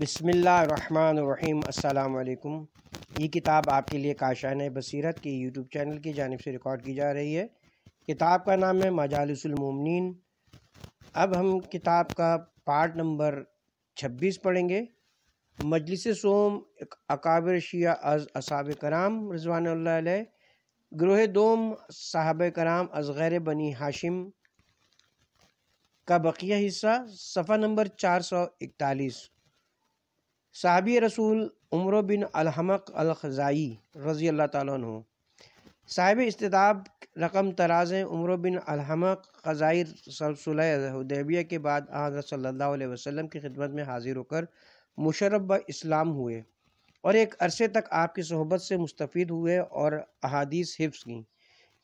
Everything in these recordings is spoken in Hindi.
बसमीम अल्लाम ये किताब आपके लिए काशान बसीरत के यूट्यूब चैनल की जानब से रिकॉर्ड की जा रही है किताब का नाम है मजालसमोमिन अब हम किताब का पार्ट नंबर छब्बीस पढ़ेंगे मजलिस सोम अकाबिर शिया अज असाब कराम रजवान ग्रोह दोम साहब कराम अजगैर बनी हाशिम का बकिया हिस्सा सफ़ा नंबर चार सौ इकतालीस साहबी रसूल उम्र बिन अलहमक अलखज़ाई रज़ी अल्लाह तु साहिब इस्तताब रकम तराज़ें उम्र बिन अलहमक ख़ज़ाई सलसलहदैबिया के बाद हज़रत सल्ला वसलम की खिदमत में हाजिर होकर मुशरब इस्लाम हुए और एक अरसे तक आपकी सहबत से मुस्तफ़ हुए और अहादीस हिफ्स की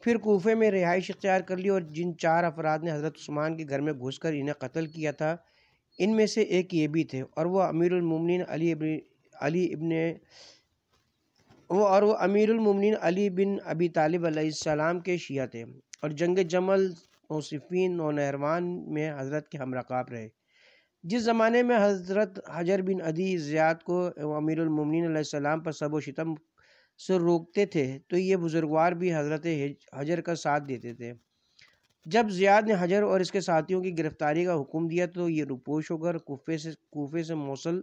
फिर कोफे में रिहाइश इख्तियार कर ली और जिन चार अफराद ने हज़रत उस्मान के घर में घुस कर इन्हें कत्ल किया था इनमें से एक ये भी थे और वह अमीरमिन अली अली इब्ने वो और वो अमीरुलमोमिन अली बिन अबी तालिब सलाम के शिया थे और जंग जमल मौसफ़ीन और नहरवान में हज़रत के हम रहे जिस ज़माने में हज़रत हजर बिन अदी ज़ियाद को अमीरुलमोमिन सलाम पर सब शितम से रोकते थे तो ये बुज़ुर्गवार भी हज़रत हजर का साथ देते थे जब ज़ियाद ने हजर और इसके साथियों की गिरफ्तारी का हुक्म दिया तो ये रुपोश होकर कोफे से कोफे से मौसल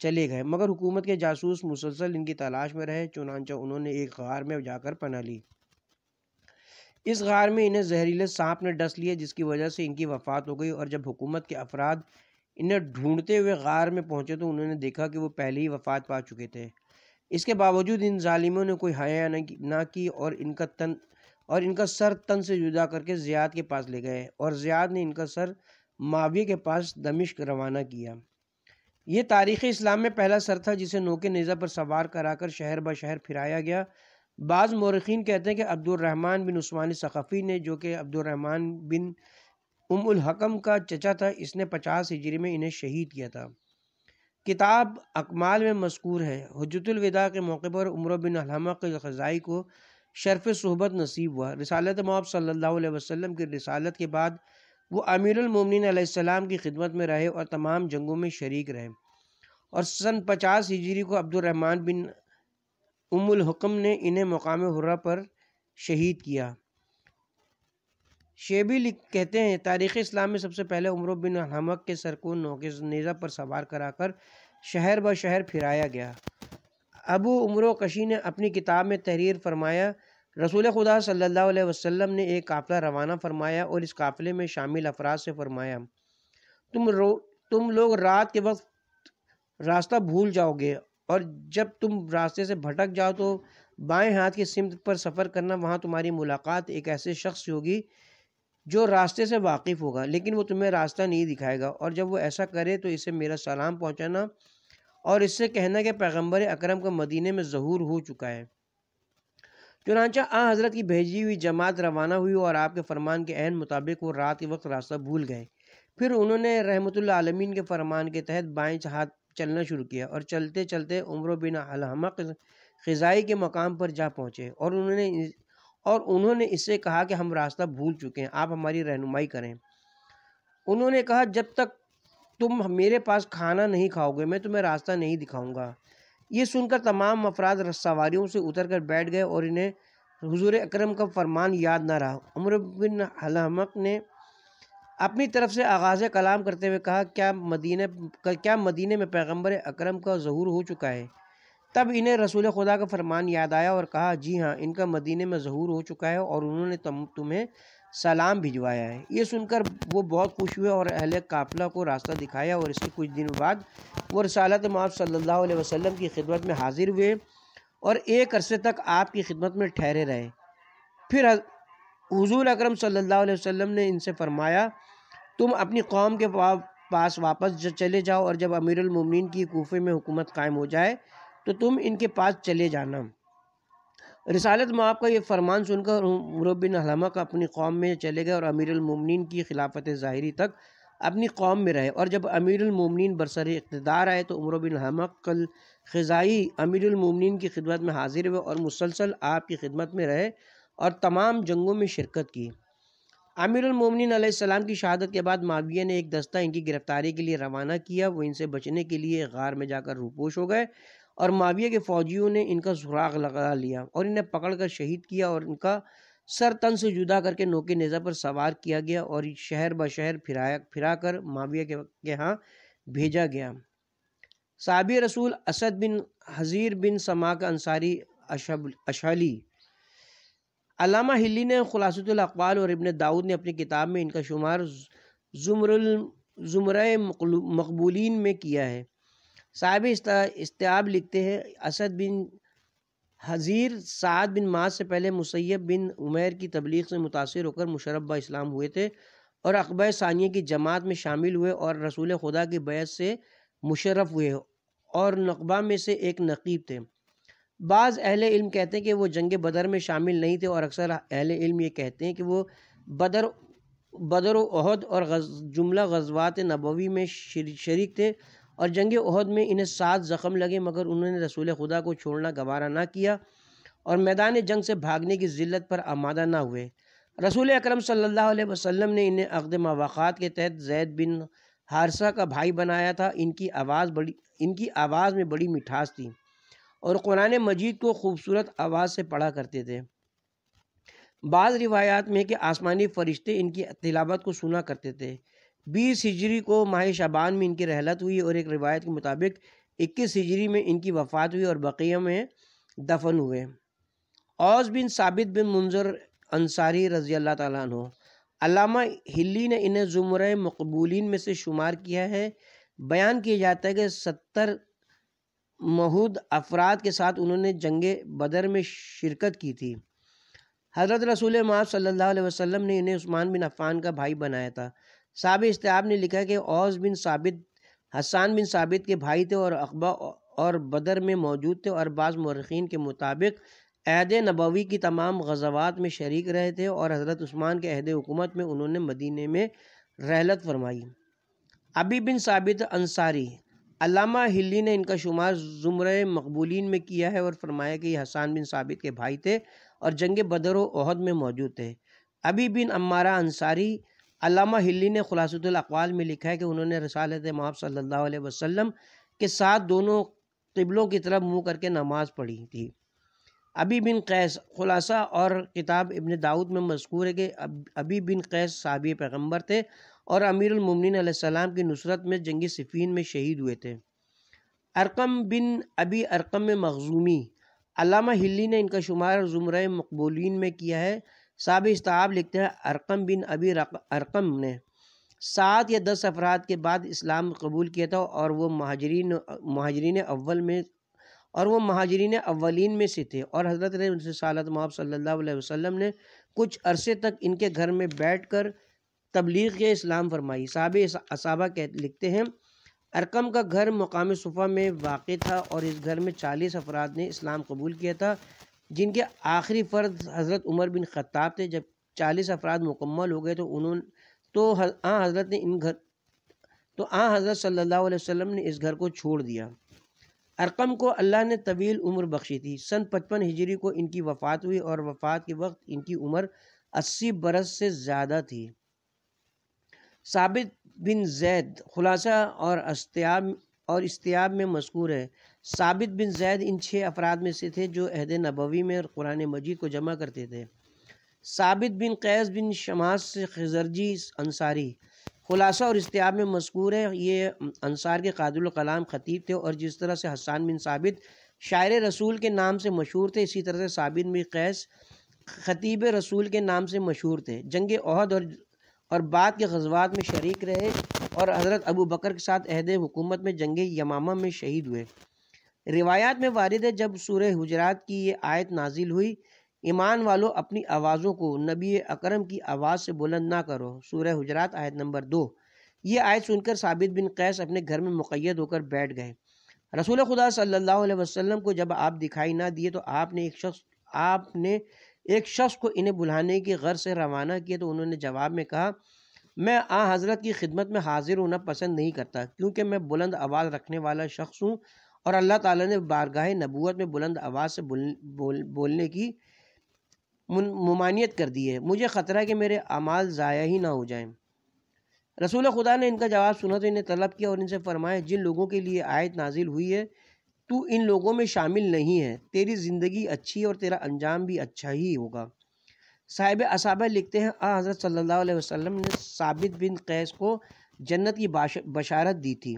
चले गए मगर हुकूमत के जासूस मुसलसल इनकी तलाश में रहे चुनानचा उन्होंने एक गार में जाकर पना ली इस गार में इन्हें जहरीले सांप ने डस लिए जिसकी वजह से इनकी वफात हो गई और जब हुकूमत के अफराद इन्हें ढूंढते हुए गार में पहुंचे तो उन्होंने देखा कि वो पहले ही वफात पा चुके थे इसके बावजूद इन जालिमों ने कोई हया ना की और इनका तन और इनका सर तन से जुदा करके ज़ियाद के पास ले गए और ज़ियाद ने इनका सर माविया के पास दमिश्क रवाना किया ये तारीख़ इस्लाम में पहला सर था जिसे नोके नेज़ा पर सवार कराकर शहर ब शहर फिराया गया बाज़ मौरखीन कहते हैं कि अब्दुलरहमान बिन उस्मानी सखफ़ी ने जो कि अब्दुलरहमान बिन उमुल हकम का चचा था इसने पचास हिजरी में इन्हें शहीद किया था किताब अकमाल में मशकूर है हजतुलविदा के मौके पर उम्र बिन के खजाई को शर्फ सहबत नसीब हुआ रसालत मब सल्लल्लाहु की रसालत के बाद वो अमीरमिन की खिदमत में रहे और तमाम जंगों में शरीक रहे और सन पचास हिजरी को अब्दुलरहमान बिन उमुलहकम ने इन्हें मकाम हुर्रा पर शहीद किया शेबी कहते हैं तारीख़ इस्लाम में सबसे पहले उम्र बिन हमक के सर नौके नेज़ा पर सवार कराकर शहर ब शहर फिराया गया अबू उम्र कशी ने अपनी किताब में तहरीर फरमाया रसूल खुदा सल्लल्लाहु अलैहि वसल्लम ने एक काफ़िला रवाना फरमाया और इस काफ़िले में शामिल अफराद से फरमाया तुम रो तुम लोग रात के वक्त रास्ता भूल जाओगे और जब तुम रास्ते से भटक जाओ तो बाएं हाथ की सिमत पर सफ़र करना वहाँ तुम्हारी मुलाकात एक ऐसे शख्स होगी जो रास्ते से वाकिफ़ होगा लेकिन वो तुम्हें रास्ता नहीं दिखाएगा और जब वो ऐसा करे तो इसे मेरा सलाम पहुँचाना और इससे कहना कि पैगम्बर अकरम का मदीने में जहूर हो चुका है चुनाचा आ हज़रत की भेजी हुई जमात रवाना हुई और आपके फरमान के अहम मुताबिक वो रात के वक्त रास्ता भूल गए फिर उन्होंने रहमत आलमीन के फरमान के तहत बाएं हाथ चलना शुरू किया और चलते चलते उम्र बिन अलहमक ख़ज़ाई के मकाम पर जा पहुँचे और उन्होंने और उन्होंने इससे कहा कि हम रास्ता भूल चुके हैं आप हमारी रहनुमाई करें उन्होंने कहा जब तक तुम मेरे पास खाना नहीं खाओगे मैं तुम्हें रास्ता नहीं दिखाऊंगा ये सुनकर तमाम अफराद रस्सावारियों से उतर कर बैठ गए और इन्हें हुजूर अकरम का फरमान याद ना रहा उम्र बिन हलमक ने अपनी तरफ से आगाज़ कलाम करते हुए कहा क्या मदीने क्या मदीने में पैगम्बर अक्रम का जहूर हो चुका है तब इन्हें रसूल खुदा का फरमान याद आया और कहा जी हाँ इनका मदीने में जहूर हो चुका है और उन्होंने तुम्हें सलाम भिजवाया है ये सुनकर वो बहुत खुश हुए और अहल काफिला को रास्ता दिखाया और इसके कुछ दिन बाद वो रसालत माफ अलैहि वसल्लम की खिदमत में हाजिर हुए और एक अरसे तक आपकी खिदमत में ठहरे रहे फिर हजूर अक्रम सल्लल्लाहु अलैहि वसल्लम ने इनसे फरमाया तुम अपनी कौम के पास वापस चले जाओ और जब अमीरमिन की कोफे में हुकूमत कायम हो जाए तो तुम इनके पास चले जाना रिसालत में आपका यह फरमान सुनकर मुरबिन हलमा का अपनी कौम में चले गए और अमीरमिन की खिलाफत ज़ाहरी तक अपनी कौम में रहे और जब अमीरमिन बरसर इकतदार आए तो उमरबिन बिन हमक कल ख़ज़ाई अमीरमिन की खिदमत में हाजिर हुए और मुसलसल आपकी खिदमत में रहे और तमाम जंगों में शिरकत की अमीरमिन की शहादत के बाद माविया ने एक दस्ता इनकी गिरफ्तारी के लिए रवाना किया वो इनसे बचने के लिए गार में जाकर रूपोश हो गए और माविया के फौजियों ने इनका सुराग लगा लिया और इन्हें पकड़कर शहीद किया और इनका सर तन से जुदा करके नोके नेज़ा पर सवार किया गया और शहर ब शहर फिराया फिरा कर माविया के यहाँ भेजा गया साबी रसूल असद बिन हज़ीर बिन समाक अंसारी अशली अलामा हिली ने खुलासतुल और इबन दाऊद ने अपनी किताब में इनका शुमार जुमर जुमर मकबूलिन में किया है साहब इस्तेब लिखते हैं असद बिन हज़ीर साद बिन माज से पहले मुसैब बिन उमैर की तबलीग से मुतासर होकर मुशरबा इस्लाम हुए थे और अकबर सानिया की जमात में शामिल हुए और रसूल खुदा की बैत से मुशरफ हुए और नकबा में से एक नकीब थे बाज़ अहल इल्म कहते हैं कि वो जंग बदर में शामिल नहीं थे और अक्सर अहल इल्म ये कहते हैं कि वो बदर बदर अहद और गज, जुमला गजवात नबवी में शरीक थे और जंग उहद में इन्हें सात ज़ख़म लगे मगर उन्होंने रसूल खुदा को छोड़ना गवारा ना किया और मैदान जंग से भागने की जिल्लत पर आमादा ना हुए रसूल अक्रम सल्लल्लाहु अलैहि ने इन्हें अकद मवाक़ात के तहत जैद बिन हारसा का भाई बनाया था इनकी आवाज़ बड़ी इनकी आवाज़ में बड़ी मिठास थी और कुरान मजीद को खूबसूरत आवाज़ से पढ़ा करते थे बाज़ रिवायात में कि आसमानी फ़रिश्ते इनकी तिलावत को सुना करते थे बीस हिजरी को माह शाबान में इनकी रहलत हुई और एक रिवायत के मुताबिक इक्कीस हिजरी में इनकी वफ़ात हुई और बकिया में दफन हुए औस बिन साबित बिन मुंजर अंसारी रज़ी अल्लाह तु अलामा हिली ने इन्हें ज़ुमर मकबूलिन में से शुमार किया है बयान किया जाता है कि सत्तर महूद अफराद के साथ उन्होंने जंग बदर में शिरकत की थी हज़रत रसूल माफ़ सल्लल्लाहु अलैहि वसल्लम ने इन्हें उस्मान बिन अफ़ान का भाई बनाया था साब इस्ताब ने लिखा कि औस बिन साबित हसान बिन साबित के भाई थे और अकबा और बदर में मौजूद थे और बाज़ मरखीन के मुताबिक अहद नबवी की तमाम गजवात में शरीक रहे थे और हज़रत उस्मान के अहद हुकूमत में उन्होंने मदीने में रहलत फरमाई अबी बिन साबित अंसारी अलामा हिल्ली ने इनका शुमार ज़ुमर मकबूलिन में किया है और फरमाया कि ये हसान बिन साबित के भाई थे और जंग बदर वहद में मौजूद थे अबी बिन अम्मारा अंसारी अलामा हिल्ली ने खुलासतल में लिखा है कि उन्होंने रसालत महब सल्ला वसम के साथ दोनों तबलों की तरफ मुँह करके नमाज़ पढ़ी थी अभी बिन कैस खुलासा और किताब इबन दाऊद में मशहूर है कि अभी बिन कैस सब पैगम्बर थे और अमीरमिन सलाम की नुसरत में जंगी सिफीन में शहीद हुए थे अरकम बिन अबी अरकम मखजूमी अलामा हिल्ली ने इनका शुमार ज़ुमर मकबूलिन में किया है साहब इस्ताब लिखते हैं अरकम बिन अबी अरकम ने सात या दस अफराद के बाद इस्लाम कबूल किया था और वो महाजरीन महाजरीन अव्वल में और वो महाजरीन अव्वलिन में से थे और हज़रत सालत महब सल्ला वसम ने कुछ अरसे तक इनके घर में बैठ कर तबलीग के इस्लाम फरमाई साहब असाबा कह लिखते हैं अरकम का घर मकाम सुफा में वाक़ था और इस घर में चालीस अफराद ने इस्लाम कबूल किया था जिनके आखिरी फ़र्द हज़रत उमर बिन ख़ताब थे जब चालीस अफराद मुकम्मल हो गए तो उन्होंने तो आ हज़रत ने इन घर तो आ हज़रत सल्लल्लाहु अलैहि वसल्लम ने इस घर को छोड़ दिया अरकम को अल्लाह ने तवील उम्र बख्शी थी सन पचपन हिजरी को इनकी वफ़ात हुई और वफ़ात के वक्त इनकी उम्र अस्सी बरस से ज़्यादा थी साबित बिन जैद खुलासा और अस्तियाब और इस्तियाब में मशहूर है साबित बिन जैद इन छः अफराद में से थे जो अहद नबवी में और कुरान मजीद को जमा करते थे साबित बिन कैस बिन शमास खजरजी अंसारी खुलासा और इस्तेब में मशहूर है ये अंसार के कादुल कलाम ख़तीब थे और जिस तरह से हसान बिन साबित शायर रसूल के नाम से मशहूर थे इसी तरह से साबित बिन कैस ख़तीब रसूल के नाम से मशहूर थे जंग अहद और और बाद के गजबात में शरीक रहे और हज़रत अबू बकर के साथ अहद हुकूमत में जंग यमामा में शहीद हुए रिवायात में वारद है जब सूर हजरात की ये आयत नाजिल हुई ईमान वालों अपनी आवाज़ों को नबी अकरम की आवाज़ से बुलंद ना करो सूर्य हजरात आयत नंबर दो ये आयत सुनकर साबित बिन कैस अपने घर में मुक़ैद होकर बैठ गए रसूल खुदा सल्लल्लाहु अलैहि वसल्लम को जब आप दिखाई ना दिए तो आपने एक शख्स आपने एक शख्स को इन्हें बुलाने की गर्ज से रवाना किया तो उन्होंने जवाब में कहा मैं आ हज़रत की खिदमत में हाजिर होना पसंद नहीं करता क्योंकि मैं बुलंद आवाज़ रखने वाला शख्स हूँ और अल्लाह ताला ने बारगाह नबूत में बुलंद आवाज़ से बोल, बोल, बोलने की ममानियत कर दी है मुझे ख़तरा है कि मेरे अमाल ज़ाया ही ना हो जाएं रसूल खुदा ने इनका जवाब सुना तो इन्हें तलब किया और इनसे फरमाया जिन लोगों के लिए आयत नाजिल हुई है तू इन लोगों में शामिल नहीं है तेरी ज़िंदगी अच्छी और तेरा अंजाम भी अच्छा ही होगा साहिब असाब लिखते हैं आ हज़रत सल्ला वसम ने साबित बिन कैस को जन्नत की बशारत दी थी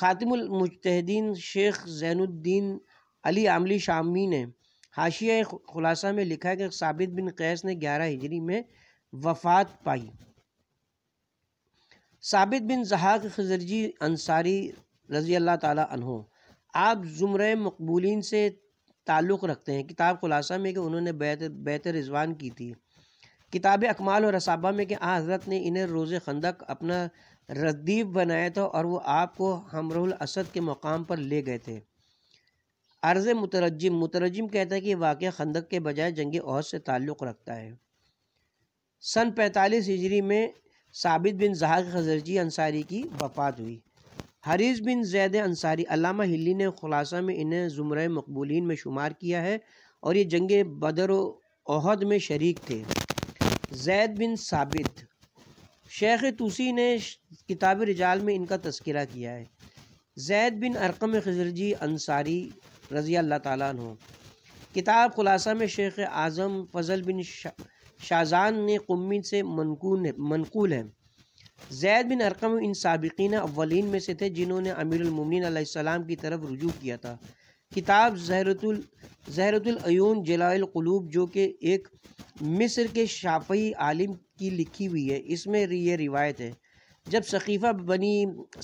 ख़ातिमलमजतहदीन शेख ज़ैनुद्दीन अली आमली शामी ने हाशिया खुलासा में लिखा है कि साबित बिन कैस ने ग्यारह हिजरी में वफात पाई साबित बिन जहाक खजरजी अंसारी रज़ी अल्लाह ताला अनहो आप ज़ुमर मकबूलिन से ताल्लुक़ रखते हैं किताब खुलासा में कि उन्होंने बैत बैत रिजवान की थी किताब अकमाल और रसाबा में कि आ हज़रत ने इन्हें रोज़ खंदक अपना रद्दीप बनाया था और वो आपको हमरुल असद के मकाम पर ले गए थे अर्ज़ मुतरजम मुतरजम कहता है कि वाक़ खंदक के बजाय जंग अहद से ताल्लुक़ रखता है सन 45 हिजरी में साबित बिन जहार खजरजी अंसारी की वफात हुई Harees bin Zaid Ansari Allama Hilli ने खुलासा में इन्हें ज़ुमर मकबूलिन में शुमार किया है और ये जंग बदर अहद में शरीक थे जैद बिन साबित शेख तुसी ने किताब रिजाल में इनका तस्करा किया है Zaid bin Arqam Khazraji Ansari रज़ी अल्लाह ताली किताब खुलासा में शेख आज़म फजल बिन शा, शाहजान ने कुमी से मनकून मनकूल है जैद बिन अरकम इन सबकिन अवलिन में से थे जिन्होंने अमीरमिन की तरफ रुजू किया था किताब जहरतुल जहरतुल अयून जलाल क़लूब जो कि एक मिस्र के शाफी आलिम की लिखी हुई है इसमें ये रिवायत है जब सकीफ़ा बनी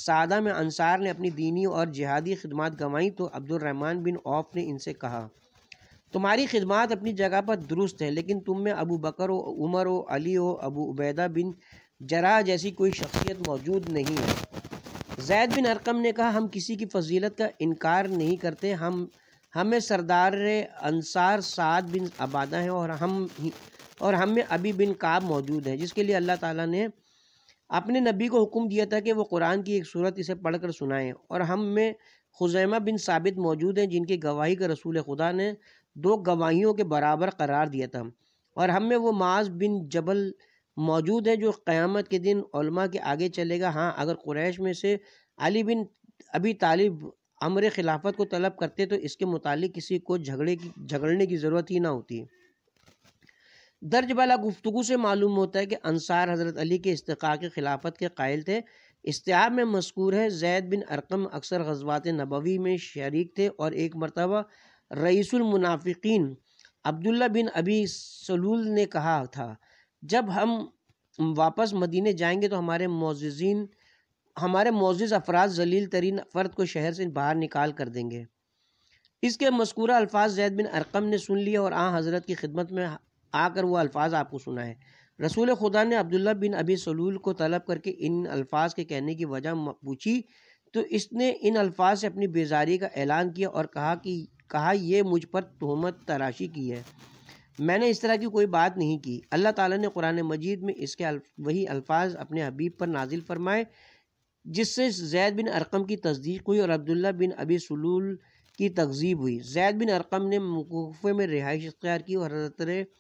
सादा में अंसार ने अपनी दीनी और जिहादी खदमात गंवाई तो अब्दुलरहमान बिन औफ ने इनसे कहा तुम्हारी खिदमत अपनी जगह पर दुरुस्त है लेकिन तुम में अबू बकर हो उमर हो अली हो अबू उबैदा बिन जरा जैसी कोई शख्सियत मौजूद नहीं है जैद बिन अरकम ने कहा हम किसी की फजीलत का इनकार नहीं करते हम हमें सरदार अनसार साद बिन आबादा हैं और हम और हम में अभी बिन काब मौजूद है जिसके लिए अल्लाह ताला ने अपने नबी को हुक्म दिया था कि वो कुरान की एक सूरत इसे पढ़कर सुनाएं और हम में खुजैमा बिन साबित मौजूद हैं जिनकी गवाही का रसूल खुदा ने दो गवाहियों के बराबर करार दिया था और हम में वो माज बिन जबल मौजूद है जो क़्यामत के दिन के आगे चलेगा हाँ अगर कुरैश में से अली बिन अभी तालिब अमर खिलाफत को तलब करते तो इसके मुतालिक किसी को झगड़े की झगड़ने की ज़रूरत ही ना होती दर्ज वाला गुफ्तु से मालूम होता है कि अनसार हज़रत अली के इस्तः के खिलाफत के कायल थे इस्तेब में मशकूर है जैद बिन अरकम अक्सर गजबात नबवी में शरीक थे और एक मरतबा रईसुलमनाफिकीन अब्दुल्ला बिन अबी सलूल ने कहा था जब हम वापस मदीने जाएंगे तो हमारे मोजिन हमारे मोजिज़ अफराज जलील तरीन फ़र्द को शहर से बाहर निकाल कर देंगे इसके मस्कूरा अल्फाज जैद बिन अरकम ने सुन लिया और आ हज़रत की खिदमत में आकर वह अल्फाज आपको सुना है रसूल खुदा ने अब्दुल्ला बिन अबी सलूल को तलब करके इन अल्फाज के कहने की वजह पूछी तो इसने इन अल्फाज से अपनी बेजारी का ऐलान किया और कहा कि कहा यह मुझ पर तहमत तराशी की है मैंने इस तरह की कोई बात नहीं की अल्लाह ताला ने कुरान मजीद में इसके वही अल्फाज अपने हबीब पर नाजिल फरमाए जिससे जैद बिन अरकम की तस्दीक हुई और अब्दुल्ला बिन अबी सलूल की तकजीब हुई जैद बिन अरकम ने मकूफ़े में रिहाइश इख्तियार की और हजरत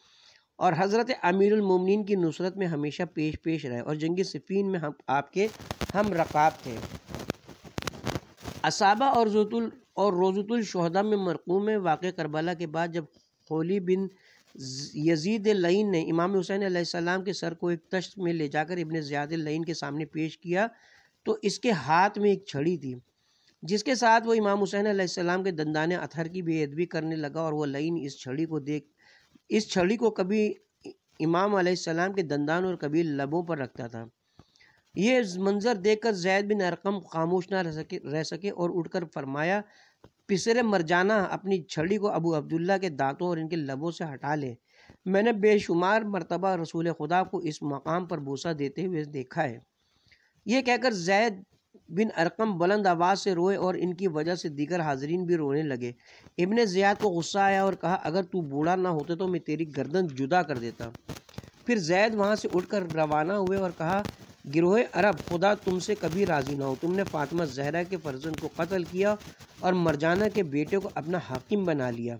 और हज़रत अमीरमिन की नुसरत में हमेशा पेश पेश रहे और जंग सिफीन में हम आपके हम रकाब थे असाबा और जोतुल और रोज़तुल शहदा में मरकूम वाक़ करबला के बाद जब होली बिन यजीद लईन ने इमाम हुसैन सलाम के सर को एक तश्त में ले जाकर इबन ज़ियाद लईन के सामने पेश किया तो इसके हाथ में एक छड़ी थी जिसके साथ वो इमाम हुसैन सलाम के दंदान अथर की बेअदबी करने लगा और वह लईन इस छड़ी को देख इस छड़ी को कभी इमाम सलाम के दंदान और कभी लबों पर रखता था ये मंज़र देखकर जैद बिन अरकम खामोश ना रह सके रह सके और उठकर फरमाया पिसरे मरजाना अपनी छड़ी को अबू अब्दुल्ला के दांतों और इनके लबों से हटा ले मैंने बेशुमार मरतबा रसूल खुदा को इस मकाम पर बूसा देते हुए देखा है ये कहकर जैद बिन अरकम बुलंद आवाज़ से रोए और इनकी वजह से दीगर हाजरीन भी रोने लगे इबन जयाद को गुस्सा आया और कहा अगर तू बूढ़ा ना होते तो मैं तेरी गर्दन जुदा कर देता फिर जैद वहाँ से उठकर रवाना हुए और कहा गिरोह अरब खुदा तुमसे कभी राज़ी ना हो तुमने फातिमा जहरा के फर्जन को कत्ल किया और मरजाना के बेटे को अपना हकीम बना लिया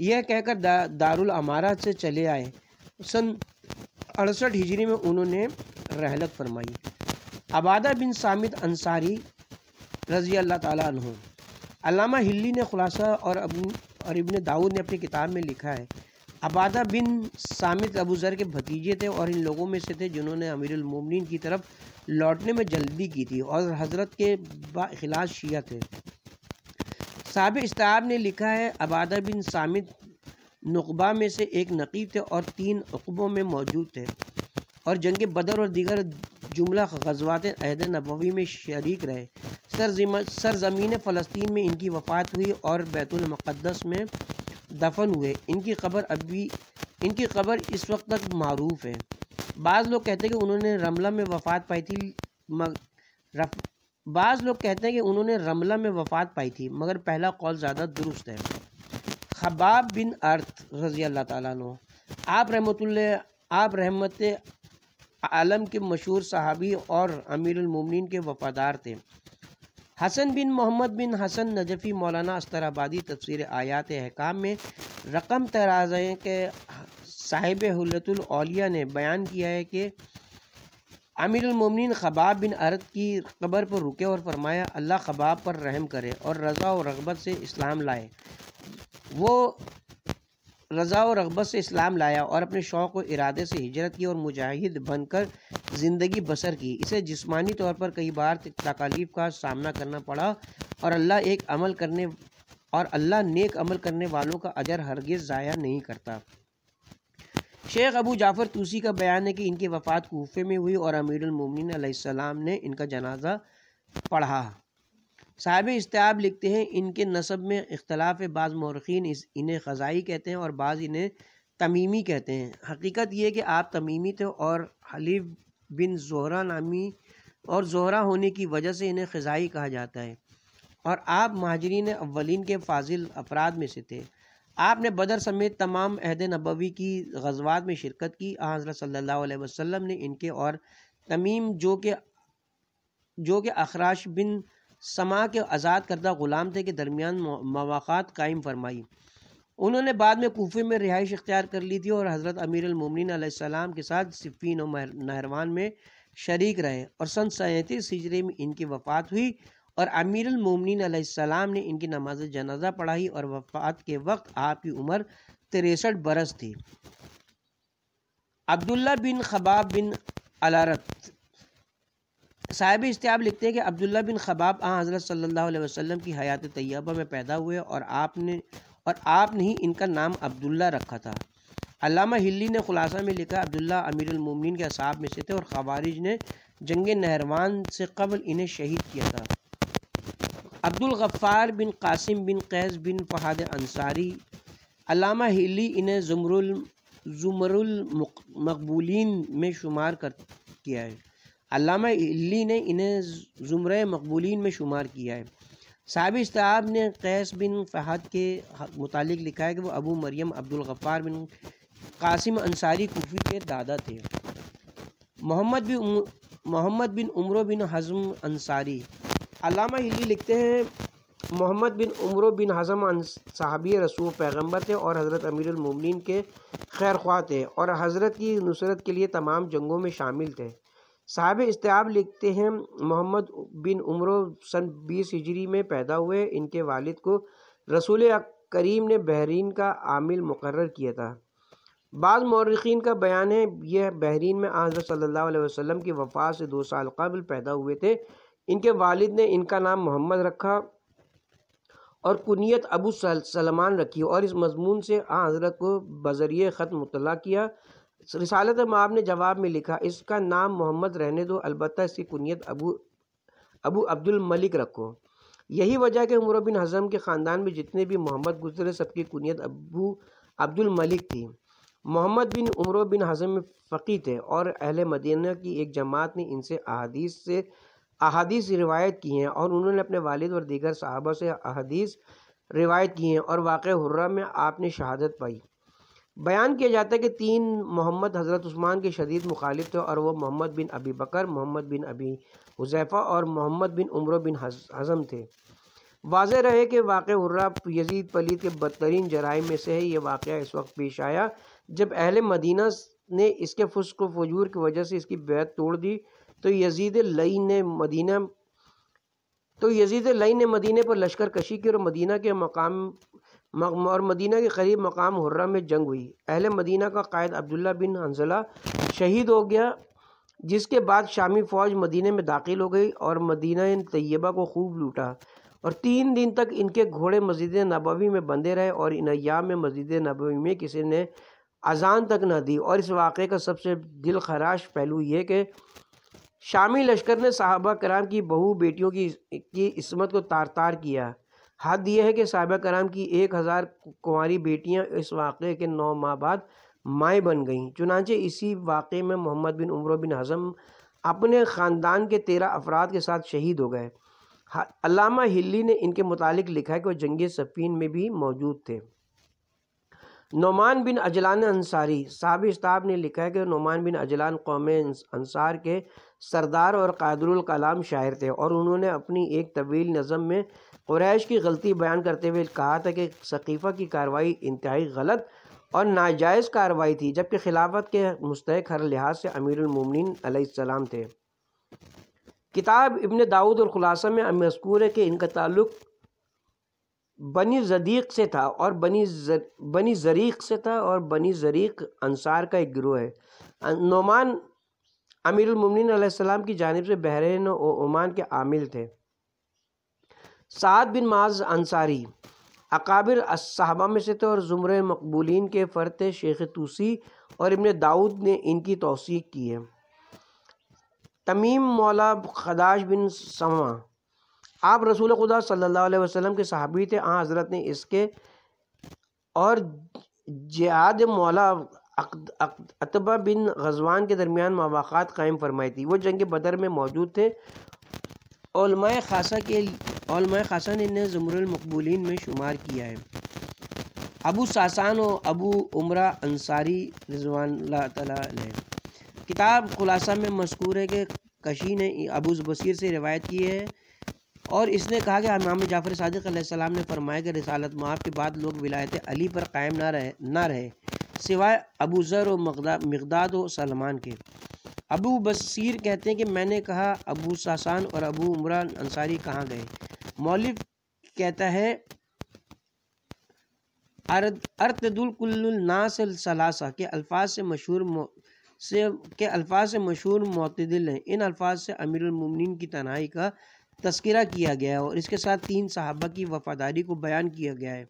यह कहकर दा, दारुल अमारात से चले आए सन अड़सठ हिजरी में उन्होंने रहलत फरमाई अबादा बिन सामिद अंसारी रज़ी अल्लाह ताली हिल्ली ने खुलासा और अब और इबन दाऊद ने अपनी किताब में लिखा है अबादा बिन सामित अबू ज़र के भतीजे थे और इन लोगों में से थे जिन्होंने अमीरमिन की तरफ लौटने में जल्दी की थी और हजरत के खिलाफ शिया थे साब इस्ताब ने लिखा है अबादा बिन सामित नकबा में से एक नकीब थे और तीन अकबों में मौजूद थे और जंग बदर और दीगर जुमला गजवात अहद नबवी में शरीक रहे सरजमीन फ़लस्तीन में इनकी वफ़ात हुई और बैतुलमक़दस में दफन हुए इनकी खबर अभी इनकी खबर इस वक्त तक मरूफ है बाज़ लोग कहते हैं कि उन्होंने रमला में वफात पाई थी मग बाज़ लोग कहते हैं कि उन्होंने रमला में वफात पाई थी मगर पहला कौल ज़्यादा दुरुस्त है खबाब बिन अर्थ रज़ी अल्लाह तु आप रहमत आप रहमत आलम के मशहूर सहाबी और अमीरमिन के वफ़ादार थे हसन बिन मोहम्मद बिन हसन नजफ़ी मौलाना आबादी तफसर आयात अहकाम में रकम तराज के साहिब हलतौलिया ने बयान किया है कि अमीरमिन खबाब बिन अरत की कबर पर रुके और फरमाया अल्लाह खबाब पर रहम करे और रज़ा और रगबत से इस्लाम लाए वो रज़ा और रगबत से इस्लाम लाया और अपने शौक़ और इरादे से हिजरत की और मुजाहिद बनकर ज़िंदगी बसर की इसे जिस्मानी तौर पर कई बार तकालीफ का सामना करना पड़ा और अल्लाह एक अमल करने और अल्लाह नेक अमल करने वालों का अजर हरगिज़ ज़ाया नहीं करता शेख अबू जाफ़र तूसी का बयान है कि इनकी वफ़ात कोफे में हुई और अमीरमिन ने इनका जनाजा पढ़ा साहब इस्ताब लिखते हैं इनके नसब में इख्तलाफ बाज़ मौरखीन इन्हें ख़ज़ाई कहते हैं और बाज़ इन्हें तमीमी कहते हैं हकीकत यह कि आप तमीमी थे और हलीफ बिन जहरा नामी और जहरा होने की वजह से इन्हें ख़ज़ाई कहा जाता है और आप महाजरीन अवलिन के फाजिल अफराद में से थे आपने बदर समेत तमाम अहद नबवी की गजवात में शिरकत की हज़रत सल्ला वसम ने इनके और तमीम जो के जो के अखराश बिन समा के आज़ाद करदा ग़ुलाम थे के दरमियान मवाक़ात कायम फरमाई उन्होंने बाद में कोफे में रिहाइश इख्तियार कर ली थी और हज़रत अमीर अलमिन के साथ सिफ़ीन और नहरवान में शरीक रहे और सन सैंतीस हिजरे में इनकी वफ़ात हुई और अमीर अलमिन ने इनकी नमाज जनाजा पढ़ाई और वफ़ात के वक्त आपकी उम्र तिरसठ बरस थी अब्दुल्ला बिन खबाब बिन अलारत साहिब इस्तेब लिखते हैं कि अब्दुल्ला बिन खबाब आ हज़रत सल्लल्लाहु अलैहि वसल्लम की हयात तैयबा में पैदा हुए और आपने और आपने ही इनका नाम अब्दुल्ला रखा था अलामा हिल्ली ने खुलासा में लिखा अब्दुल्ला अमीरमिन के असाब में से थे और खवारिज ने जंग नहरवान से कबल इन्हें शहीद किया था अब्दुल गफ़ार बिन कासिम बिन कैस बिन फहाद अंसारी अलामा हिल्ली इन्हें जुमरुल जुमरुल मकबूलिन में शुमार कर किया है अलामा इल्ली ने इन्हें ज़ुमर मकबूलिन में शुमार किया है साहब इस्ताब ने कैस बिन फ़हद के मुतालिक लिखा है कि वो अबू मरियम अब्दुलगफ़ार बिन कासिम अंसारी कुफ़ी के दादा थे मोहम्मद बिन मोहम्मद बिन उम्र बिन हज़म अंसारी अलामा हिली लिखते हैं मोहम्मद बिन उम्र बिन हज़म साहबी रसूल पैगंबर थे और हज़रत अमीरमिन के खैर ख्वा थे और हज़रत की नुसरत के लिए तमाम जंगों में शामिल थे साहब इस्तेब लिखते हैं मोहम्मद बिन उम्र सन बीस हिजरी में पैदा हुए इनके वालिद को रसूल करीम ने बहरीन का आमिल मुकर किया था बाद मौरखीन का बयान है यह बहरीन में हज़रत सल्ला वसम की वफ़ा से दो साल कबल पैदा हुए थे इनके वालिद ने इनका नाम मोहम्मद रखा और कुनीत अबू सलमान रखी और इस मजमून से आ हज़रत को बजरिए ख़त मुतला किया रिसालत माब ने जवाब में लिखा इसका नाम मोहम्मद रहने दो अलबत्त इसकी कुनीत अबू अबू अब्दुल मलिक रखो यही वजह कि उमर बिन हजम के ख़ानदान में जितने भी मोहम्मद गुजरे सबकी कुनीत अबू अब्दुल मलिक थी मोहम्मद बिन उमर बिन हजम फ़की थे और अहले मदीना की एक जमात ने इनसे अदीस से अदीस रिवायत की हैं और उन्होंने अपने वालिद और दीगर साहबा से अदीस रिवायत की हैं और वाक़ हुर्रा में आपने शहादत पाई बयान किया जाता है कि तीन मोहम्मद हज़रत उस्मान के शदीद मुखालिफ थे और वह मोहम्मद बिन अबी बकर मोहम्मद बिन अबी हुजैफ़ा और मोहम्मद बिन उम्र बिन हज़म थे वाज रहे कि वाक़ हुर्रा यजीद पलीद के बदतरीन जराय में से है ये वाक़ इस वक्त पेश आया जब अहल मदीना ने इसके फुस्क फजूर की वजह से इसकी बैत तोड़ दी तो यजीद लई ने मदीना तो यजीद लई ने मदीने पर लश्कर कशी की और मदीना के मकाम और मदीना के करीब मकाम हुर्रा में जंग हुई अहल मदीना का कायद अब्दुल्ला बिन हंसला शहीद हो गया जिसके बाद शामी फ़ौज मदीने में दाखिल हो गई और मदीना इन तैयबा को खूब लूटा और तीन दिन तक इनके घोड़े मस्जिद नबवी में बंधे रहे और इन अयाम में मस्जिद नबवी में किसी ने अजान तक न दी और इस वाक़े का सबसे दिल खराश पहलू ये कि शामी लश्कर ने साहबा कराम की बहू बेटियों की की इसमत को तार तार किया हद यह है कि साहबा कराम की एक हज़ार कुंवारी बेटियाँ इस वाक़े के नौ माह बाद माएँ बन गईं चुनाचे इसी वाक़े में मोहम्मद बिन उम्र बिन हज़म अपने ख़ानदान के तेरह अफराद के साथ शहीद हो गए अलामा हिल्ली ने इनके मुतालिक लिखा है कि वो जंग सफ़ीन में भी मौजूद थे नुमान बिन अजलान अंसारी साहब इस्ताब ने लिखा है कि नुमान बिन अजलान कौम अंसार के सरदार और कादरुल कलाम शायर थे और उन्होंने अपनी एक तवील नज़म में क्रैश की गलती बयान करते हुए कहा था कि सकीफ़ा की कार्रवाई इंतहाई गलत और नाजायज़ कार्रवाई थी जबकि खिलाफत के मुस्तक हर लिहाज से अमीरमिन आसमाम थे किताब इबन दाऊद और ख़ुलासा में मस्कूर है कि इनका ताल्लुक़ बनी जदीक से था और बनी जर, बनी जरीक से था और बनी जरीक अंसार का एक गिरोह है अं, नोमान अमीरमिन सलाम की जानब से बहरीन ओमान के आमिल थे साद बिन माज अंसारी अकाबिर साहबा में से थे और ज़ुमर मकबूलिन के फ़र्त शेख तूसी और इबन दाऊद ने इनकी तोसीक की है तमीम मौला खदाश बिन समा आप रसूल खुदा सल्लल्लाहु अलैहि वसल्लम के सहाबी थे आ हज़रत ने इसके और जिहाद मौला अतबा बिन गजवान के दरमियान मवाक़ात कायम फरमाई थी वो जंग बदर में मौजूद थे खासा के खासा ने इन्हें ज़मरमकबूलिन में शुमार किया है अबू सासान और अबू उम्र अंसारी रजवान तला किताब खुलासा में मशकूर है कि कशी ने अबू बसीर से रिवायत की है और इसने कहा कि इमाम जाफ़र सदक सलाम ने फरमाया कि रसालत माप के बाद लोग विलायत अली पर कायम ना रहे ना रहे सिवाय अबू ज़र और मकदाद व सलमान के अबू बसीर कहते हैं कि मैंने कहा अबू सासान और अबू उमरान अंसारी कहाँ गए मौलिफ कहता है अरतदुल्कुल्नासलासा के अल्फाज से मशहूर से के अल्फाज से मशहूर मतदिल हैं इन अल्फाज से अमीरमिन की तनाई का तस्करा किया गया है और इसके साथ तीन सहाबा की वफादारी को बयान किया गया है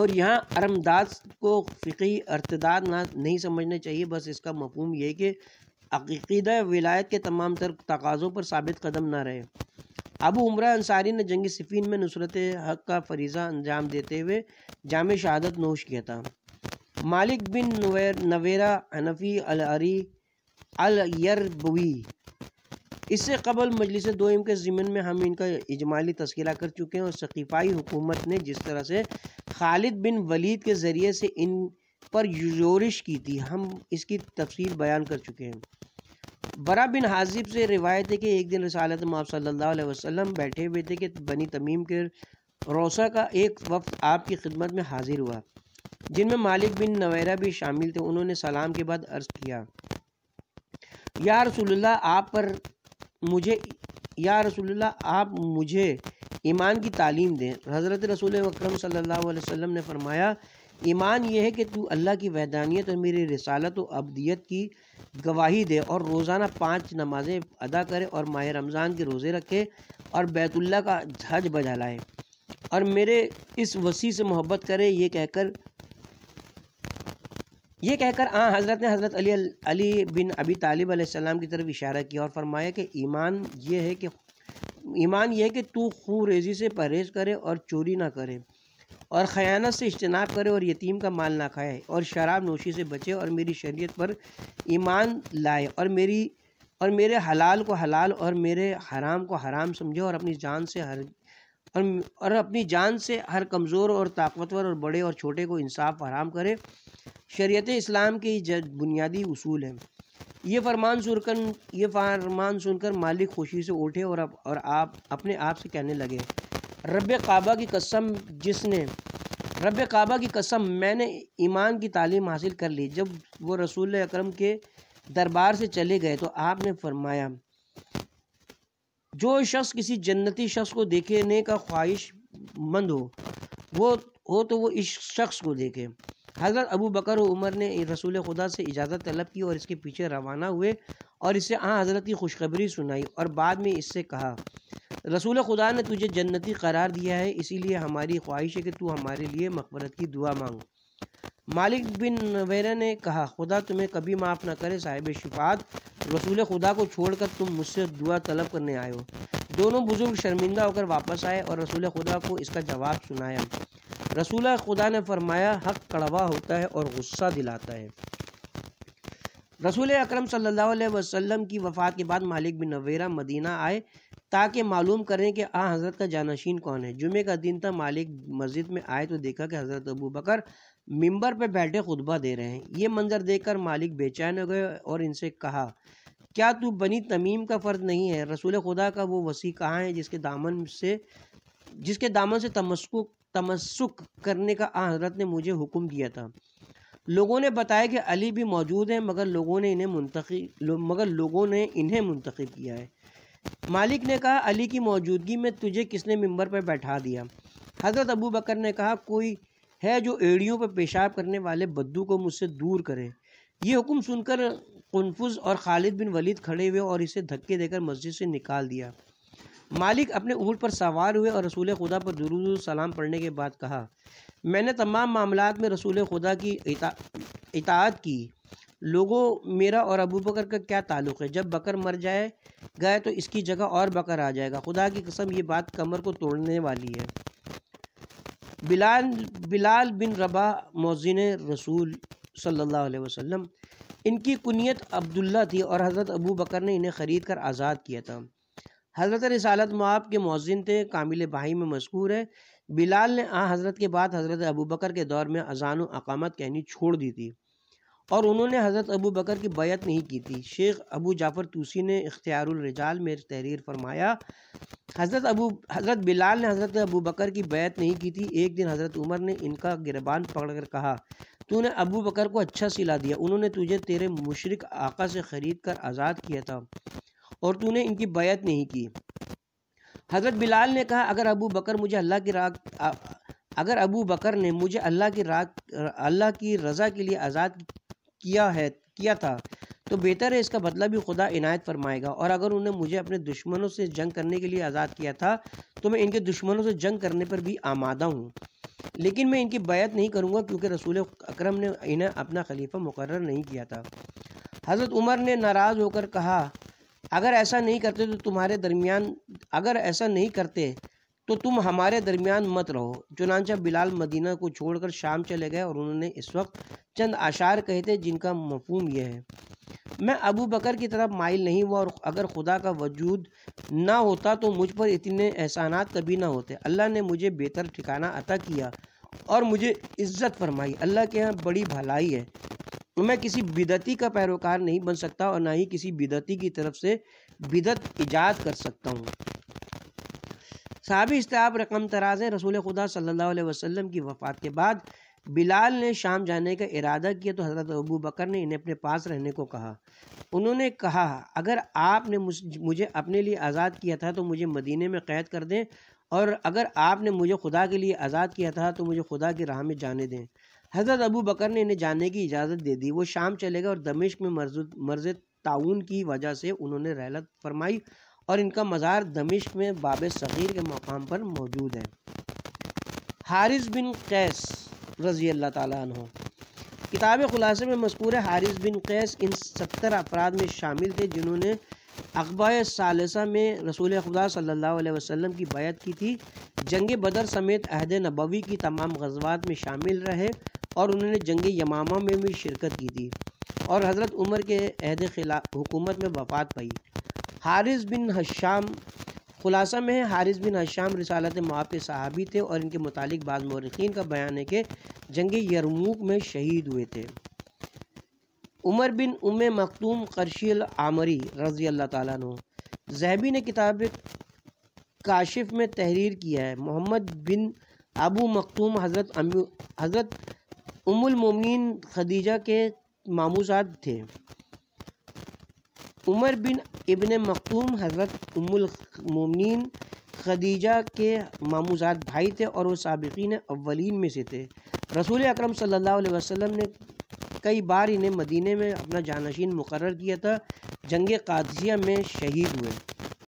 और यहाँ अरमदास को फ़िकी अरतदाद ना नहीं समझना चाहिए बस इसका मफहम यह कि अकीद विलायत के तमाम तर तकाज़ों पर साबित कदम ना रहे अबू उम्र अंसारी ने जंग सिफीन में नुसरत हक का फरीज़ा अंजाम देते हुए जाम शहादत नोश किया था मालिक बिन नवेर नवेरा हनफ़ी अलरी अलयरबी इससे कबल मजलिस दोम के ज़िमन में हम इनका इजमाली तस्करा कर चुके हैं और सकीफ़ाई हुकूमत ने जिस तरह से खालिद बिन वलीद के ज़रिए से इन पर जोरिश की थी हम इसकी तफसील बयान कर चुके हैं बरा बिन हाजिब से रिवायत है कि एक दिन रसालत माप सल्ला वसलम बैठे हुए थे कि बनी तमीम के रोसा का एक वक्त आपकी खिदमत में हाजिर हुआ जिनमें मालिक बिन नवेरा भी शामिल थे उन्होंने सलाम के बाद अर्ज़ किया या रसूलुल्लाह आप पर मुझे या रसूलुल्लाह आप मुझे ईमान की तालीम दें हज़रत रसूल अक्रम सल्लल्लाहु ने फरमाया ईमान यह है कि तू अल्लाह की वैदानियत और मेरी रसालत व अबदियत की गवाही दे और रोज़ाना पाँच नमाज़ें अदा करे और माह रमज़ान के रोज़े रखे और बैतुल्ला का झज बजा लाए और मेरे इस वसी से मोहब्बत करे ये कहकर ये कहकर आ हाँ, हज़रत ने हज़रत अली अली बिन अबी तालिब अलैहिस्सलाम की तरफ इशारा किया और फरमाया कि ईमान ये है कि ईमान यह है कि तू खूरेजी से परहेज़ करे और चोरी ना करे और ख़यानत से इज्तनाब करे और यतीम का माल ना खाए और शराब नोशी से बचे और मेरी शरीयत पर ईमान लाए और मेरी और मेरे हलाल को हलाल और मेरे हराम को हराम समझे और अपनी जान से हर और, अपनी जान से हर कमज़ोर और ताकतवर और बड़े और छोटे को इंसाफ फराम करे शरीत इस्लाम के बुनियादी असूल हैं ये फरमान सुनकर ये फरमान सुनकर मालिक खुशी से उठे और अप, और आप अपने आप से कहने लगे रब काबा की कसम जिसने रब काबा की कसम मैंने ईमान की तालीम हासिल कर ली जब वो रसूल अकरम के दरबार से चले गए तो आपने फरमाया जो शख्स किसी जन्नती शख्स को देखने का ख्वाहिश मंद हो वो हो तो वो इस शख्स को देखे हज़रत अबू बकर उमर ने रसूल खुदा से इजाज़त तलब की और इसके पीछे रवाना हुए और इससे आ हज़रत की खुशखबरी सुनाई और बाद में इससे कहा रसूल खुदा ने तुझे जन्नती करार दिया है इसीलिए हमारी ख्वाहिश है कि तू हमारे लिए मकबरत की दुआ मांग मालिक बिन नवेरा ने कहा खुदा तुम्हें कभी माफ़ ना करे साहिब शिफात रसूल खुदा को छोड़कर तुम मुझसे दुआ तलब करने आए हो दोनों बुज़ुर्ग शर्मिंदा होकर वापस आए और रसूल खुदा को इसका जवाब सुनाया रसूल खुदा ने फरमाया हक कड़वा होता है और गुस्सा दिलाता है रसूल अक्रम सम की वफ़ात के बाद मालिक बिन नवेरा मदीना आए ताकि मालूम करें कि आ हज़रत का जानशीन कौन है जुमे का दिन था मालिक मस्जिद में आए तो देखा कि हज़रत अबू बकर मिंबर पर बैठे खुतबा दे रहे हैं ये मंजर देखकर मालिक बेचैन हो गए और इनसे कहा क्या तू बनी तमीम का फ़र्द नहीं है रसूल खुदा का वो वसी कहाँ है जिसके दामन से जिसके दामन से तमस्कुक तमस्क करने का हजरत ने मुझे हुक्म दिया था लोगों ने बताया कि अली भी मौजूद हैं मगर लोगों ने इन्हें मुंतखब लो, मगर लोगों ने इन्हें मुंतखब किया है मालिक ने कहा अली की मौजूदगी में तुझे किसने मंबर पर बैठा दिया हज़रत अबू बकर ने कहा कोई है जो एड़ियों पर पेशाब करने वाले बद्दू को मुझसे दूर करे ये हुक्म सुनकर कनफुज और खालिद बिन वलीद खड़े हुए और इसे धक्के देकर मस्जिद से निकाल दिया मालिक अपने ऊँट पर सवार हुए और रसूल खुदा पर दरूद सलाम पढ़ने के बाद कहा मैंने तमाम मामलों में रसूल खुदा की इता, की लोगों मेरा और अबू बकर का क्या ताल्लुक़ है जब बकर मर जाए गए तो इसकी जगह और बकर आ जाएगा खुदा की कसम ये बात कमर को तोड़ने वाली है बिलाल बिलाल बिन रबा मौजिन रसूल सल्लल्लाहु अलैहि वसल्लम इनकी कुनीत अब्दुल्ला थी और हज़रत अबू बकर ने इन्हें ख़रीद कर आज़ाद किया था हज़रत रसालत माप के मौजिन थे कामिल बाही में मशहूर है बिलाल ने आ हज़रत के बाद हज़रत अबू बकर के दौर में अजान अकामत कहनी छोड़ दी थी और उन्होंने हज़रत अबू बकर की बैत नहीं की थी शेख अबू जाफ़र तूसी ने इख्तियारजाल में तहरीर फरमाया हज़रत अबू हज़रत बिलाल ने हज़रत अबू बकर की बैत नहीं की थी एक दिन हज़रत उमर ने इनका गिरबान पकड़ कर कहा तूने अबू बकर को अच्छा सिला दिया उन्होंने तुझे तेरे मुशरक आका से ख़रीद कर आज़ाद किया था और तूने इनकी बैत नहीं की हज़रत बिलाल ने कहा अगर अबू बकर मुझे अल्लाह की राग अगर अबू बकर ने मुझे अल्लाह की राग अल्लाह की रज़ा के लिए आज़ाद किया है किया था तो बेहतर है इसका बदला भी खुदा इनायत फरमाएगा और अगर उन्होंने मुझे अपने दुश्मनों से जंग करने के लिए आज़ाद किया था तो मैं इनके दुश्मनों से जंग करने पर भी आमादा हूँ लेकिन मैं इनकी बैत नहीं करूँगा क्योंकि रसूल अक्रम ने इन्हें अपना खलीफा मुकर नहीं किया था हज़रत उमर ने नाराज़ होकर कहा अगर ऐसा नहीं करते तो तुम्हारे दरमियान अगर ऐसा नहीं करते तो तुम हमारे दरमियान मत रहो चुनाचा बिलाल मदीना को छोड़कर शाम चले गए और उन्होंने इस वक्त चंद आशार कहे थे जिनका मफहम यह है मैं अबू बकर की तरफ माइल नहीं हुआ और अगर खुदा का वजूद ना होता तो मुझ पर इतने एहसान कभी ना होते अल्लाह ने मुझे बेहतर ठिकाना अता किया और मुझे इज्जत फरमाई अल्लाह के यहाँ बड़ी भलाई है मैं किसी बिदती का पैरोकार नहीं बन सकता और ना ही किसी बिदती की तरफ से बिदत ईजाद कर सकता हूँ सहाबी इस्ताब रकम तराज रसूल खुदा सल्ला वसलम की वफ़ात के बाद बिलाल ने शाम जाने का इरादा किया तो हज़रत अबू बकर ने इन्हें अपने पास रहने को कहा उन्होंने कहा अगर आपने मुझे अपने लिए आज़ाद किया था तो मुझे मदीने में क़ैद कर दें और अगर आपने मुझे खुदा के लिए आज़ाद किया था तो मुझे खुदा की राह में जाने दें हज़रत अबू बकर ने इन्हें जाने की इजाज़त दे दी वो शाम चले गए और दमिश्क में मर्ज मर्ज ताउन की वजह से उन्होंने रहलत फरमाई और इनका मज़ार दमिश्क में बाब सग़ीर के मकाम पर मौजूद है हारिस बिन कैस रज़ी अल्लाह तु किताब ख़ुलासे में मशहूर हारिस बिन कैस इन सत्तर अफराद में शामिल थे जिन्होंने अकबा सालसा में रसूल खुदा सल्ला वसम की बैत की थी जंग बदर समेत अहद नबवी की तमाम गजबात में शामिल रहे और उन्होंने जंग यमामा में भी शिरकत की थी और हज़रत उमर के अहद खिला हुकूमत में वफात पाई हारिस बिन हशाम खुलासा में है हारिस बिन हशाम रसालत मुआफ के सहाबी थे और इनके मुतालिक बाद मौरखीन का बयान है कि जंग यरमूक में शहीद हुए थे उमर बिन उम मखतूम करशील आमरी रज़ी अल्लाह तु जहबी ने किताब काशिफ में तहरीर किया है मोहम्मद बिन अबू मखतूम हज़रत हज़रत उमुलमोमिन खदीजा के मामूजात थे उमर बिन इबन मखतूम हज़रत उमुलमोमिन खदीजा के मामूजात भाई थे और वह सबकिन अवलिन में से थे रसूल अक्रम सम ने कई बार इन्हें मदीने में अपना जानशीन मुकर किया था जंग कादसिया में शहीद हुए